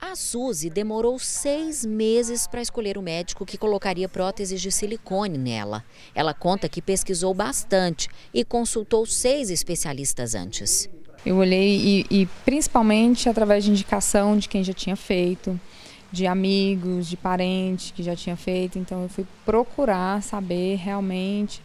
A Suzy demorou seis meses para escolher o médico que colocaria próteses de silicone nela. Ela conta que pesquisou bastante e consultou seis especialistas antes. Eu olhei e, e principalmente através de indicação de quem já tinha feito, de amigos, de parente que já tinha feito. Então eu fui procurar saber realmente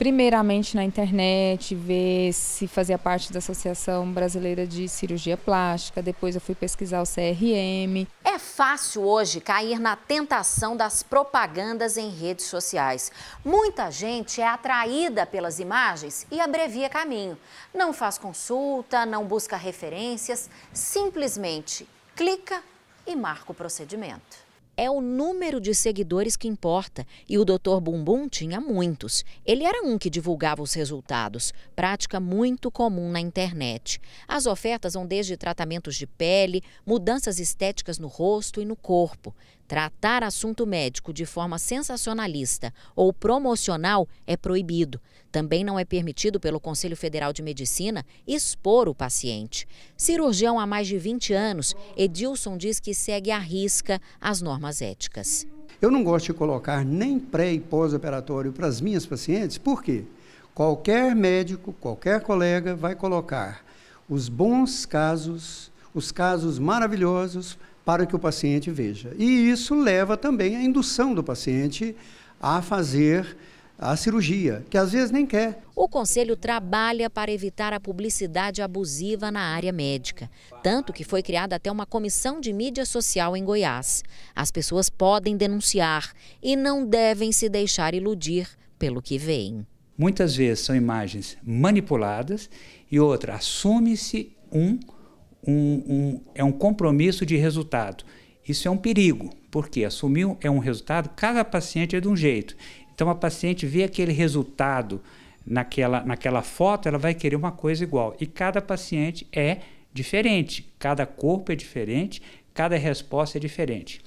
primeiramente na internet, ver se fazia parte da Associação Brasileira de Cirurgia Plástica, depois eu fui pesquisar o CRM. É fácil hoje cair na tentação das propagandas em redes sociais. Muita gente é atraída pelas imagens e abrevia caminho. Não faz consulta, não busca referências, simplesmente clica e marca o procedimento é o número de seguidores que importa. E o Dr. Bumbum tinha muitos. Ele era um que divulgava os resultados, prática muito comum na internet. As ofertas vão desde tratamentos de pele, mudanças estéticas no rosto e no corpo. Tratar assunto médico de forma sensacionalista ou promocional é proibido. Também não é permitido pelo Conselho Federal de Medicina expor o paciente. Cirurgião há mais de 20 anos, Edilson diz que segue à risca as normas éticas. Eu não gosto de colocar nem pré e pós-operatório para as minhas pacientes, porque Qualquer médico, qualquer colega vai colocar os bons casos, os casos maravilhosos para que o paciente veja. E isso leva também à indução do paciente a fazer a cirurgia, que às vezes nem quer. O conselho trabalha para evitar a publicidade abusiva na área médica, tanto que foi criada até uma comissão de mídia social em Goiás. As pessoas podem denunciar e não devem se deixar iludir pelo que veem. Muitas vezes são imagens manipuladas e outra assume-se um um, um, é um compromisso de resultado. Isso é um perigo, porque assumir um, é um resultado, cada paciente é de um jeito. Então a paciente vê aquele resultado naquela, naquela foto, ela vai querer uma coisa igual. E cada paciente é diferente, cada corpo é diferente, cada resposta é diferente.